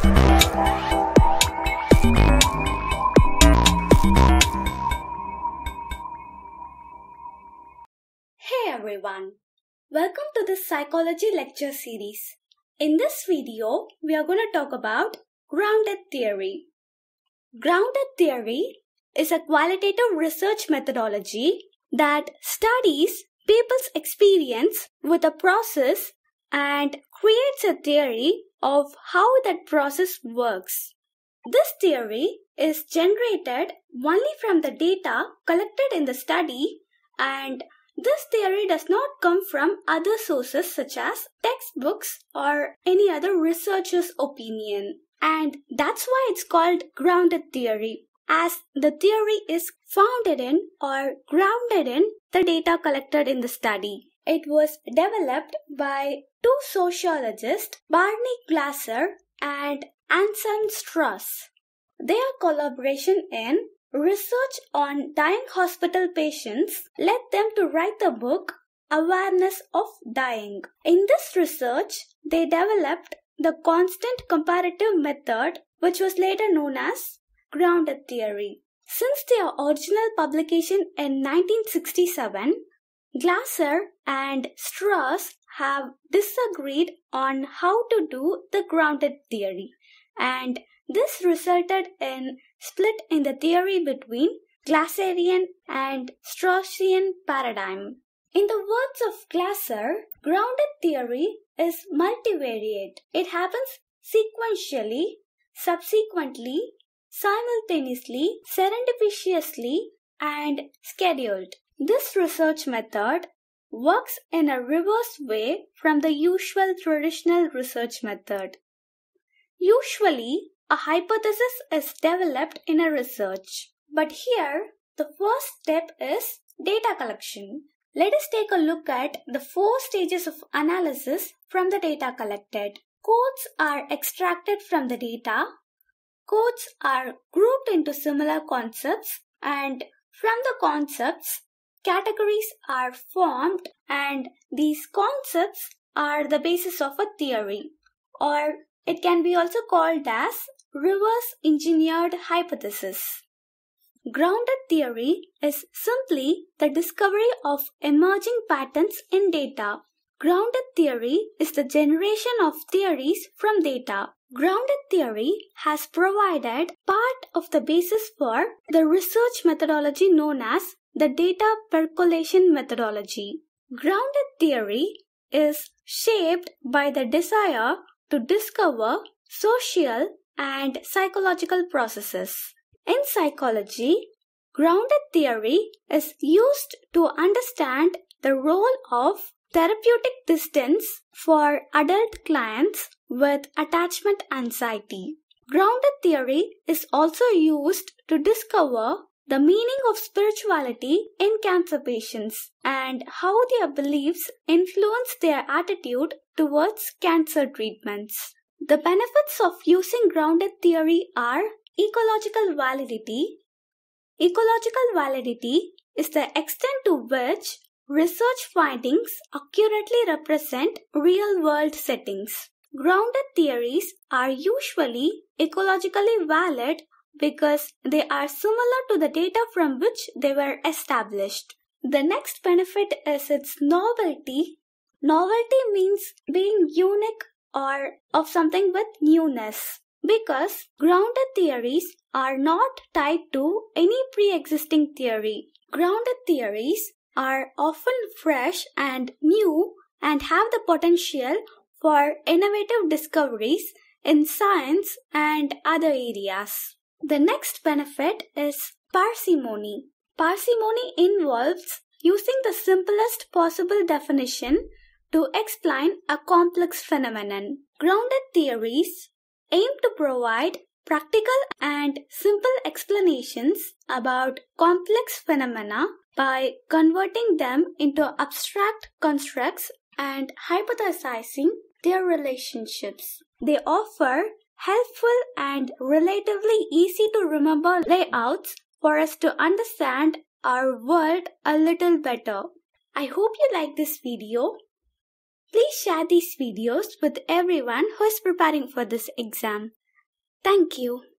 Hey everyone, welcome to this psychology lecture series. In this video, we are going to talk about grounded theory. Grounded theory is a qualitative research methodology that studies people's experience with a process and creates a theory of how that process works. This theory is generated only from the data collected in the study and this theory does not come from other sources such as textbooks or any other researcher's opinion. And that's why it's called grounded theory, as the theory is founded in or grounded in the data collected in the study. It was developed by two sociologists, Barney Glasser and Anson Strauss. Their collaboration in research on dying hospital patients led them to write the book Awareness of Dying. In this research, they developed the constant comparative method, which was later known as grounded theory. Since their original publication in 1967, Glasser and Strauss have disagreed on how to do the grounded theory, and this resulted in split in the theory between Glasserian and Straussian paradigm. In the words of Glasser, grounded theory is multivariate. It happens sequentially, subsequently, simultaneously, serendipitously, and scheduled. This research method works in a reverse way from the usual traditional research method. Usually, a hypothesis is developed in a research, but here the first step is data collection. Let us take a look at the four stages of analysis from the data collected. Codes are extracted from the data. Codes are grouped into similar concepts and from the concepts, Categories are formed and these concepts are the basis of a theory or it can be also called as reverse engineered hypothesis. Grounded theory is simply the discovery of emerging patterns in data. Grounded theory is the generation of theories from data. Grounded theory has provided part of the basis for the research methodology known as the data percolation methodology. Grounded theory is shaped by the desire to discover social and psychological processes. In psychology, grounded theory is used to understand the role of therapeutic distance for adult clients with attachment anxiety. Grounded theory is also used to discover the meaning of spirituality in cancer patients and how their beliefs influence their attitude towards cancer treatments. The benefits of using grounded theory are ecological validity. Ecological validity is the extent to which research findings accurately represent real world settings. Grounded theories are usually ecologically valid because they are similar to the data from which they were established. The next benefit is its novelty. Novelty means being unique or of something with newness because grounded theories are not tied to any pre-existing theory. Grounded theories are often fresh and new and have the potential for innovative discoveries in science and other areas. The next benefit is parsimony. Parsimony involves using the simplest possible definition to explain a complex phenomenon. Grounded theories aim to provide practical and simple explanations about complex phenomena by converting them into abstract constructs and hypothesizing their relationships. They offer helpful and relatively easy to remember layouts for us to understand our world a little better. I hope you like this video. Please share these videos with everyone who is preparing for this exam. Thank you.